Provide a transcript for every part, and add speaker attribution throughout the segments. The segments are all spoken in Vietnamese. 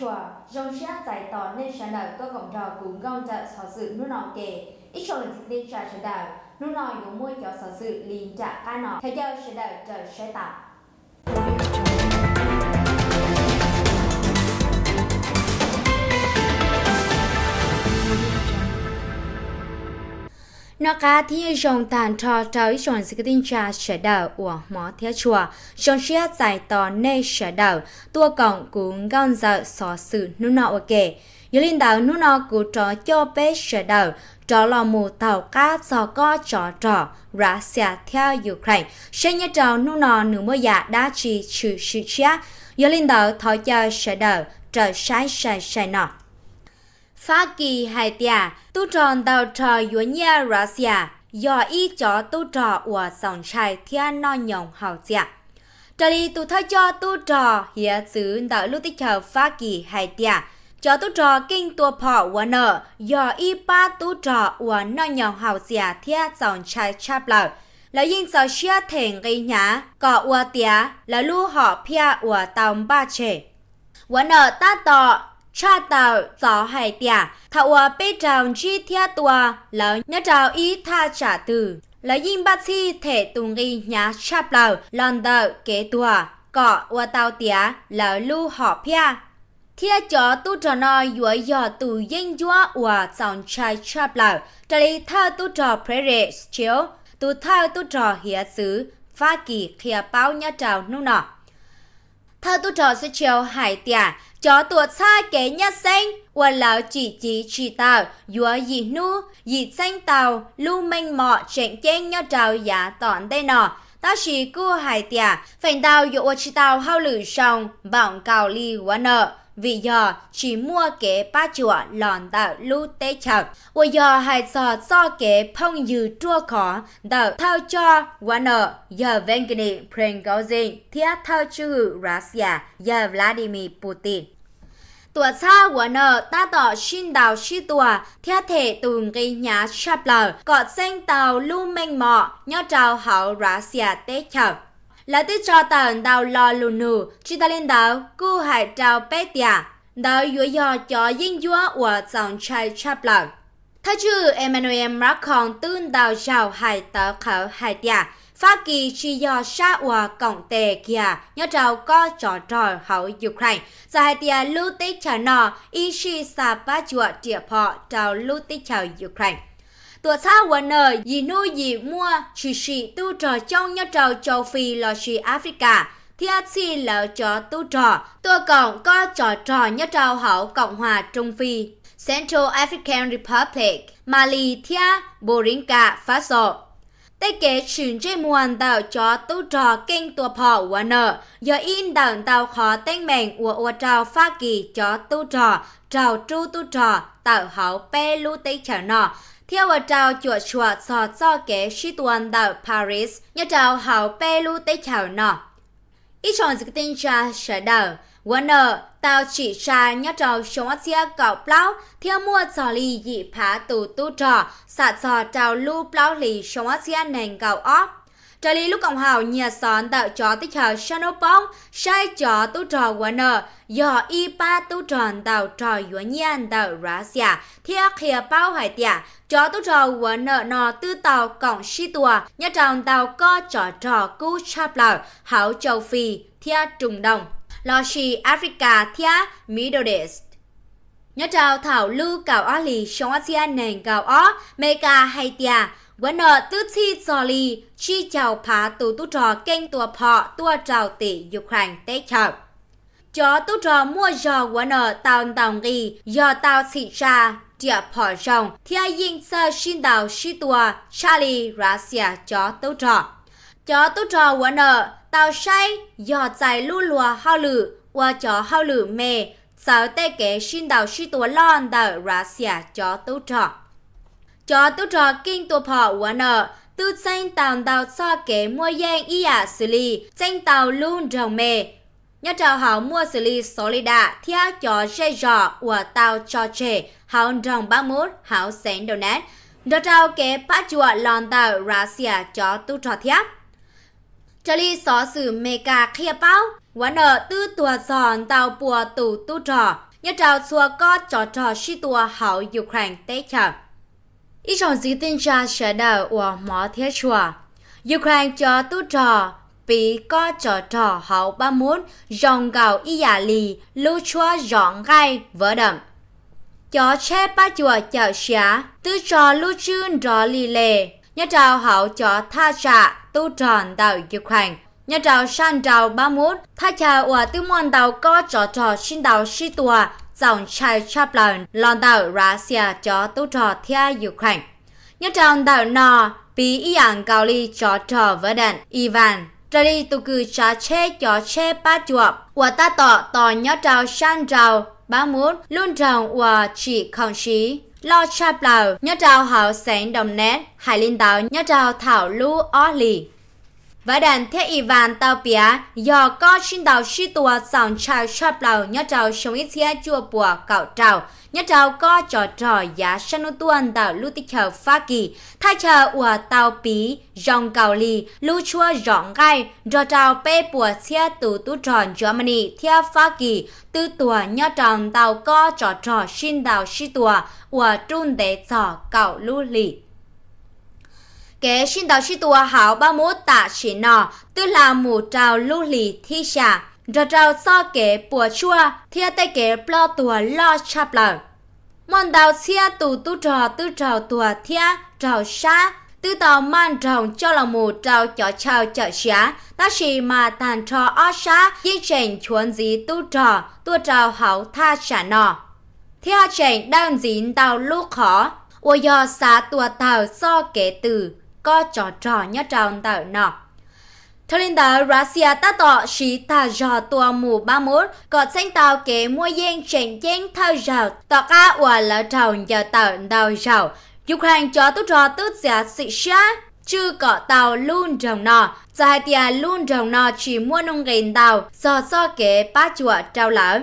Speaker 1: chua, dòng xe giải tỏ nên sản đạo có cộng trò cũng gom trợ sở sự nút nọ kề. Ít cho lần dịch nên trả sản đạo, nút nọ dùng môi cho sở sự liền trả ca nọ, thế giờ sản đạo trở xe tạo nó cá thi dòng tàn trò tới dòng sự tin cha sở đầu của mỏ thiết chùa dòng chia giải tỏ nê sở đầu tua cổng cũng gan dở xó sự nụ nọ ở kể dưới linh đạo nụ nọ của trò cho bé sở đầu trò lò mù tàu cá do có trò trò ra xả theo Ukraine sẽ nhớ trò nụ nọ nụ mơ dạ đã chỉ trừ sự chia dưới linh đạo thói chơi sở đầu trời sai sai sai nọ Hoa Kỳ hai tu tròn đào trò yếu nhà Russia, do ý cho tu trò của dòng trai thiên no nhồng hào dạ. Trở đi tu cho tu trò hiệp xứ đạo lưu tích hợp Kỳ hai cho tu trò kinh tua phỏ của nợ, do ý ba tu trò của no nhồng hào dạ thiên dòng trai chạp lợi. Là yên giáo xia thỉnh gây nhá, có ua tía, là lưu họ pia ua tàu ba trẻ. Quả nợ ta tọ cha tàu gió hải tỉa thảo hòa bê trào chi thia tòa lão nhá trào y tha trả từ lão yin bác sĩ thể tùng ghi nhá chạp lão lòn đạo kế tòa cọ hòa tàu tỉa lão lưu họ pia thia chó tu trò no yúa yò tù yên yúa hòa dòng chai chạp lão trả lý thơ tu trò prê rệ chiếu tu tha tu trò hiá xứ phá kỳ khía bao nhá trào nụ nọ thao tu trò sẽ chiều hải tỉa, chó tuột xa kế nhà xanh, và lão chỉ chỉ chỉ tạo, dùa dị nu, dị xanh tàu, lưu manh mọ chảnh chênh nhau trào giá tọn đây nọ. Ta chỉ cua hải tỉa, phành tàu dụ chỉ tàu hao lử sòng, bỏng cào ly quá nợ vì giờ chỉ mua kế ba chùa lòn đạo lưu tế chọc. Và giờ hai giờ do kế phong dư chua khó đạo thao cho và nợ giờ Vengini Pringozin thiết thao chư Russia giờ Vladimir Putin tùa xa của nợ ta tỏ xin đào xí tùa theo thể tùm gây nhà sạp lờ có xanh tàu lưu mênh mọ nhau trào hậu russia tế chập là tự cho tàu đào lò lù nù, chỉ ta lên đào, cú hải trào bé tìa, đào yếu dò cho yên dúa của dòng trai chạp lợn. Thá chư Emmanuel Macron tương đào chào hải tàu khẩu hải tìa, Hoa Kỳ chỉ do xa và cộng tề kia nhớ trào có trò trò hậu Ukraine. Giờ hải tia lưu tích chào nọ, y xì xa ba chùa địa họ trào lưu tích chào Ukraine. Tụi xa quần nờ dì nô dì mua chỉ chỉ tu trò trong nhớ trò châu Phi là chỉ Africa. thì chi là trò tu trò, tôi còn có trò trò nhớ trò hậu Cộng hòa Trung Phi. Central African Republic, Mali, Thia, Borinka, Faso. Tây kế chuyển trên muôn tạo cho tu trò kinh tùa phò của nợ do in đảng tàu khó tên mệnh của ua trào pha kỳ cho tu trò, trào tru tu trò, tạo hậu bê lưu tây trở nọ, theo ở trao chùa chùa cho cho kế sĩ tuần đạo Paris, nhớ trào hào bê lưu tế chào nọ. Ít chọn dự tin cha sở đạo, quân nợ, tao chỉ cha nhớ trào sống ác xia cậu plau, theo mua trò lì dị phá tù tu trò, xả trò trào lưu plau lì sống ác xia nền cậu óp. Trợ lý lúc Cộng Hào nhà soạn tạo cho tích hợp Sanopong, sai cho tu trò Warner, do y ba tu tròn tạo trò yếu nhiên tạo Russia, theo khía bao hải tỉa, cho tu trò Warner nò tư tàu cổng si tùa, nhà trọng tàu co trò trò cú chạp lào, hảo châu Phi, theo trung đồng, lo si Africa, theo Middle East. Nhớ trao thảo lưu cào ó lì sống ASEAN nền cào ó, mê ca hay tìa, When tứ chi thi zoli chi chào phá tu tu trò kênh tua phọ tua trào tỷ Ukraine tế chào. Cho tu trò mua giò when a tàu tàu nghi giò tàu xị ra địa phỏ rồng thia yên sơ xin đào xí tua Charlie Russia cho tu trò. Cho tu trò when a tàu say giò dài lu lùa hao lử qua cho hao lử mê sau tế kế xin đào xí tua lon đào Russia cho tu trò cho tu trò kinh tu phò của nợ tư tranh tàu đào so kế mua giang y à xử lý tranh tàu luôn rồng mề nhớ chào hảo mua xử lý số lý đạ thia cho dây dọ của tàu cho trẻ hảo rồng ba mốt hảo sén đầu nét đó trao kế bá chùa lòn tàu russia cho tu trò thiáp cho lý xó xử mê cà khía bao quá nợ tư tùa giòn tàu bùa tủ tu trò nhớ chào xua có trò trò si tùa hảo Ukraine tế chào ý rộng dĩ tin ra sẽ đỡ của mỏ thiết chùa. Ukraine cho tu trò, bị có trò trò hậu ba muốn, rộng gạo y giả dạ lì, lưu chua rộng gai vỡ đậm. Cho che ba chùa chào xá, tư trò lưu chương rõ lì lề, nhà trào hậu cho tha trạ tu tròn đảo Ukraine. Nhà trào san trào ba muốn, tha trả của tư môn đảo có trò trò xin đảo si tùa, dòng Charles Chaplin lòn đảo Russia cho tu trò theo Ukraine. Nhất trong đạo nò, bí ý ảnh cao ly cho trò với đàn Ivan. Trở đi tu cư trả chê cho chê ba chuộc. Và ta tỏ tỏ nhớ trào san trào, bá mút, luôn trồng và chỉ không xí. Lo Chaplin, nhớ trào hảo sáng đồng nét, hải linh đảo nhớ trào thảo lưu ó lì và đàn theo Ivan tàu bia, do có xin đào sư tùa sòng chào shop lầu nhớ chào sống ít xe chua bùa cạo trào. Nhớ chào có trò trò giá sân ô tuần đào lưu tích hợp phá kỳ, thay chờ ủa tàu bí, dòng cào lì, lưu chua rõng gai, rò trao bê bùa xe tù tù tròn Germany theo phá kỳ, tư tùa nhớ tròn tàu có trò trò xin đào sư tùa, ủa trung tế trò cạo lưu lì kế sinh đạo sĩ tua hảo ba mũ tạ chỉ nọ tư là mũ trào lưu lì thi xả rồi trào so kế bùa chua thia tây kế lo tua lo chắp lờ mòn đào xia tu tu trò tư trào tua thia trào xa tư tàu mang trồng cho là mù trào chó trào chợ xá ta chỉ mà tàn trò ó xá di chèn chuẩn gì tu trò tu trào hảo tha xả nọ theo chèn đang dính tàu lúc khó ô do xá tua tàu so kế từ có trò trò nhớ tròn tàu nọ. Theo linh tàu Russia ta tỏ xí ta rõ tùa mù ba mốt, có xanh tàu kế mua yên chèn chén thao rào, tỏ ca ua lỡ tròn giờ tàu đào rào. Ukraine cho tốt trò tốt giả sĩ xa, chứ có tàu luôn rồng nọ. Giải tìa luôn rồng nọ chỉ mua nông gành tàu, do so kế ba chùa trao lỡ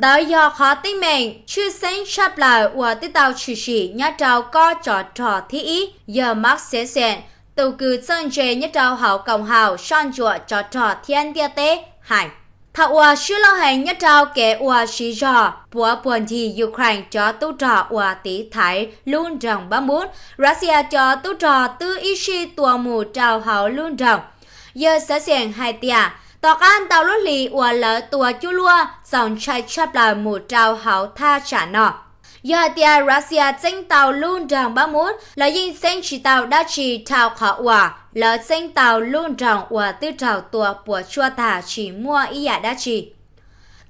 Speaker 1: đó do khó tin mệnh chưa sinh chấp lại của tiết tàu chỉ chỉ nhá trào có trò trò thi ý giờ mắc sẽ xẹn tù cử dân chế nhá trào hảo cộng hảo son chùa trò trò thiên địa tế hành thảo ua sư lo hành nhá trào kế ua sĩ trò bùa buồn thì Ukraine cho tu trò ua tỷ thái luôn rằng ba muốn Russia cho tu trò tư ý sĩ tùa mù trào hảo luôn rằng giờ sẽ xẹn hai tia Tòa can tàu lốt lì ua lỡ tùa chú lua, dòng chạy chấp là một trào hảo tha trả nọ. Giờ tia Russia tranh tàu luôn rằng ba mốt là yên xanh chỉ tàu đã chỉ tàu khó ua, lỡ tranh tàu luôn rằng ua tư trào tùa của chua thả chỉ mua y đã chỉ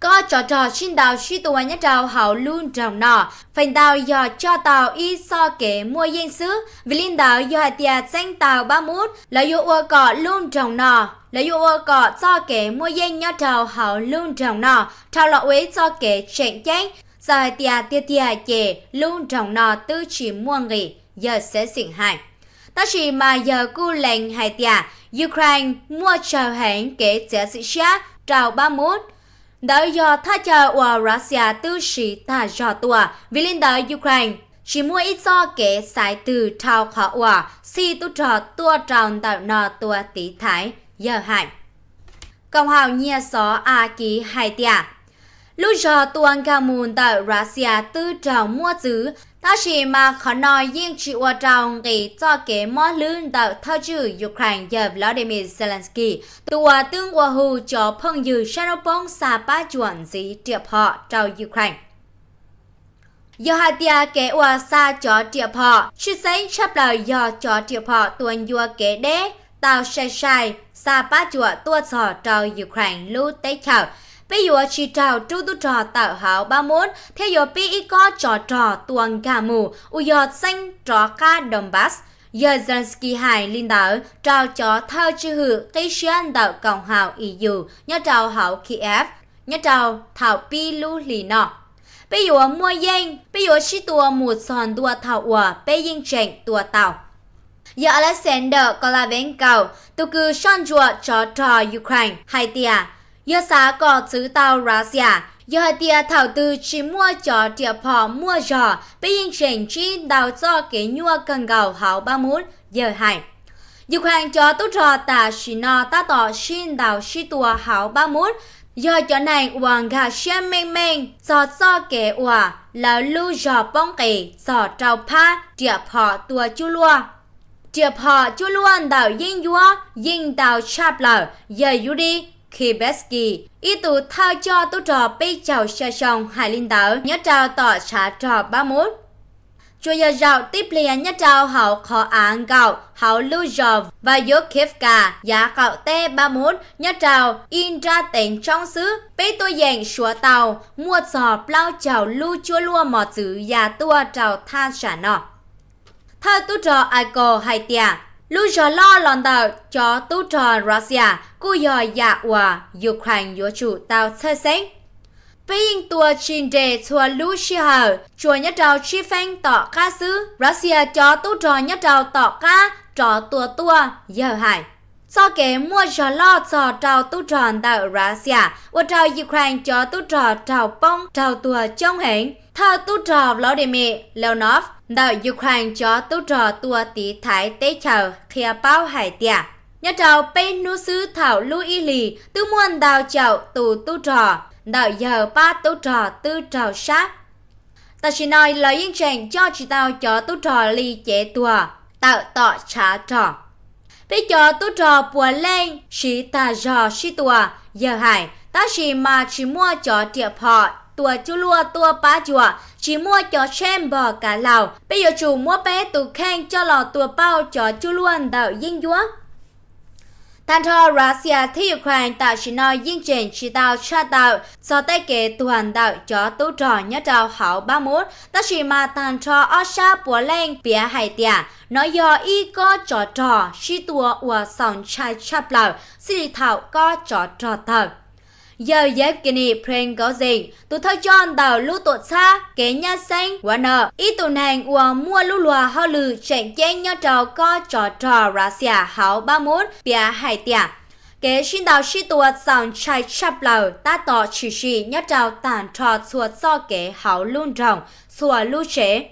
Speaker 1: có trò trò xin đào suy tù nhá trào hảo luôn trọng nọ phần đào giờ cho tàu y so kể mua yên xứ vì linh đào giờ hạt tiệt xanh tàu ba mút là yêu ua cọ luôn trọng nọ là yêu ua cọ cho kể mua yên nhá trào hảo luôn trọng nọ trào lọ uế cho kế chuyện chánh giờ tiệt tiệt tiệt chế luôn trọng nọ tư chỉ mua nghỉ giờ sẽ xỉn hại ta chỉ mà giờ cu lệnh hai tiệt Ukraine mua trào hãng kế chế sĩ trào ba mút đó do thá chờ của Russia tư sĩ ta cho tua vì lên đời Ukraine. Chỉ mua ít do kể sai từ thao khó của si tu trò tua tròn tạo nọ tua tí thái giờ hại Cộng hào nhia xó A ký hai tia. Lúc giờ tuần cao mùn tại Russia tư trào mua chứ ta chỉ mà khó nói riêng chỉ qua trong thì cho kế mó lớn đầu thao trừ Ukraine giờ Vladimir Zelensky tùa tương qua hù cho phong dự Chernobyl xa ba chuẩn gì triệp họ trong Ukraine. Do hai tia kế qua xa cho triệp họ, chứ giấy chấp lời do cho triệp họ tuần dùa kế đế, tàu sai sai, xa ba chuẩn tuột sọ trong Ukraine lưu tế chào, bây giờ chỉ tàu chú tu trò tàu hảo ba môn theo giờ pi y có trò trò tuần cả mù u giờ xanh trò ca đồng bát giờ Zelensky hài linh đạo trao cho thơ chữ hự cây xuyên đạo cộng hào ý dù nhớ trào hảo Kiev nhớ trào thảo pi lưu lì nọ bây giờ mua danh bây giờ chỉ tua một sòn tua thảo ua bây giờ chảnh tua tàu giờ Alexander Kolavenko tôi cứ chọn ruột cho trò Ukraine hai tia à do xã có chữ tàu Russia, do tia thảo tư chỉ mua cho tia phò mua giò, bây giờ trình chi đào cho cái nhua cần gạo hảo ba muốn giờ hải. Dục hàng cho tốt trò tà xì nò ta tỏ xin đào xì tùa hảo ba muốn, do cho này hoàng gà xem mênh mênh, do do kẻ hòa, là lưu giò bông kỳ, giò trào pha, tia phò tùa chú lua. Tia phò chú luôn đào dinh dúa, dinh đào chạp lở, giờ yu đi, Kibeski, ý tù thao cho tố trò bây chào xe sông Hải Linh Tảo nhớ trao tỏ xã trò ba 31. Chùa giờ rào tiếp liền nhớ trao hậu khó án gạo, hậu lưu dò và yếu kiếp cả, giá gạo tê 31 nhớ trao in ra tỉnh trong xứ, bế tôi dành xúa tàu, mua giò lao chào lưu chua lua mò giữ giá tua trào tha xả nọ. Thơ tố trò ai cổ hai tiàng, Lu giờ lo lần đầu cho tu trò Russia, cô giờ dạ hòa Ukraine yếu chủ tàu thơ bây giờ tua chin đề cho lu sĩ hờ, cho nhất trào chi phanh tỏ ca sứ, Russia cho tu trò nhất trào tỏ ca, cho tua tua, giờ hải sau kể mua gió lo cho trào tu tròn tại Russia và trào Ukraine cho tu trò trào bông trào tùa trong hình. Thao tu trò Vladimir Leonov tại Ukraine cho tu trò tùa tí thái tế chào khía bao hải tìa. Nhà trào bên nụ sư thảo lưu y lì tư muôn đào chào tù tu trò đợi giờ ba tu trò tư trào sát. Ta chỉ nói lời yên chàng cho chị tao cho tu trò ly chế tùa tạo tọ trả trò. Thế cho tôi trò bùa lên, chỉ ta trò chỉ tùa, giờ hải, ta chỉ mà chỉ mua cho tiệp họ, tùa chú lua tùa bá chùa, chỉ mua cho xem bò cả lào. Bây giờ chủ mua bé tù khen cho lò tùa bao cho chú luôn đạo dinh dúa. Thanh thọ Russia thì Ukraine tạo chỉ nói diễn trình chỉ tạo tra tạo, do tay kế toàn đạo cho tu trò nhất trào hảo ba mốt, ta chỉ mà thanh thọ ở xa bùa lên bìa hải tìa, nó do y có trò trò, si tùa ua sòng chai chạp lào, si thảo có trò trò thật. Giờ Yevgeny Prengozhin, tụ thơ chọn đào lũ tuột xa, kế nhà xanh, quả nợ. Ý tụ nàng ua mua lũ lùa hò lử chạy chén nhau trò co trò trò ra xỉa hảo ba mốt, bia hải tỉa. Kế xin đào xí tuột dòng chạy chắp lầu, ta tỏ chỉ xì nhau trò tàn trò chuột do kế hảo luôn rồng, xùa lũ chế.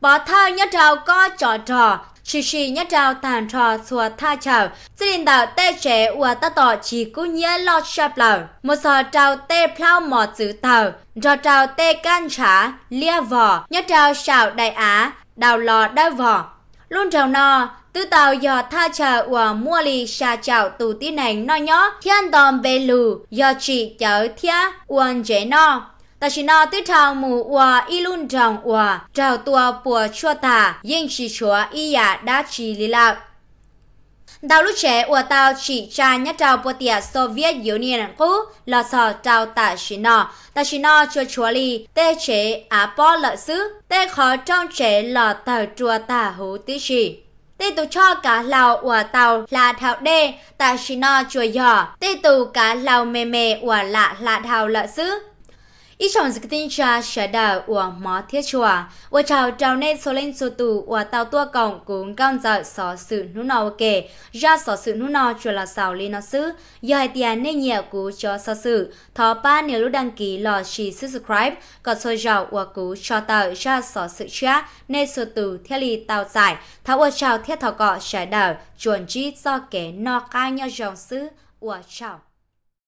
Speaker 1: Bỏ thơ nhau trò co trò trò, chỉ chỉ nhá trao tàn trò xua tha chào xin lãnh đạo tê chế và ta tỏ chỉ cú nhớ lo sập lầu một sò trao tê plau mò chữ tàu trò trao tê can trả lia vỏ nhá trao xào đại á đào lò đai vỏ luôn trào no tư tàu giờ tha chờ và mua lì xa chảo tù tí nành no nhó thiên đòn về lù do chỉ chở thia uan chế no ta chỉ nói tới mù hòa ilun thằng hòa trào tua bùa cho ta nhưng chỉ chúa iya à, đã chỉ lý lạc Tao lúc trẻ của tao chỉ cha nhất trao bộ tìa Soviet Union cũ là sở trao tả chỉ nọ. Tà chỉ nọ cho tê chế á bó lợi sứ, tê khó trong chế lọ tờ chùa tả hú tí chỉ. Tê tù cho cả lào của tao là thảo đê, tà chỉ chùa dò, tê tù cả lào mê mê của lạ là thảo lợi sứ, ít chọn dự tin cha sẽ đào của mỏ thiết chùa và chào chào nên số lên số tù và tàu tua cổng cũng cao giờ sở sự nụ nọ kể ra sở sự nụ nọ chùa là sào lên nó xứ giờ tiền nên nhẹ cú cho sở sự thọ ba nếu lúc đăng ký lò chỉ subscribe còn soi giàu và cú cho tàu ra sở sự cha nên số tù theo lý tàu giải thảo và chào thiết thọ cọ sẽ đào chuẩn chi do kể nọ cai nhau dòng xứ và chào